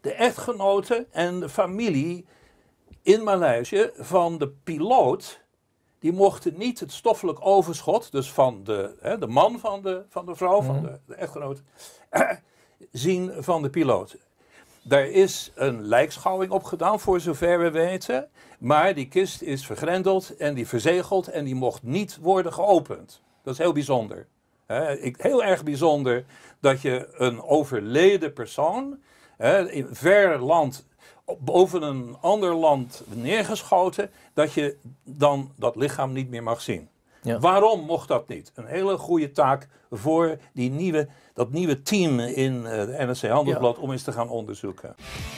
de echtgenote en de familie in Maleisië van de piloot, die mochten niet het stoffelijk overschot, dus van de, hè, de man van de, van de vrouw, van mhm. de, de echtgenoot, zien van de piloot. Daar is een lijkschouwing op gedaan, voor zover we weten. Maar die kist is vergrendeld en die verzegeld en die mocht niet worden geopend. Dat is heel bijzonder. heel erg bijzonder dat je een overleden persoon in ver land boven een ander land neergeschoten, dat je dan dat lichaam niet meer mag zien. Waarom mocht dat niet? Een hele goede taak voor die nieuwe, dat nieuwe team in het eh, NRC Handelsblad om eens te gaan onderzoeken.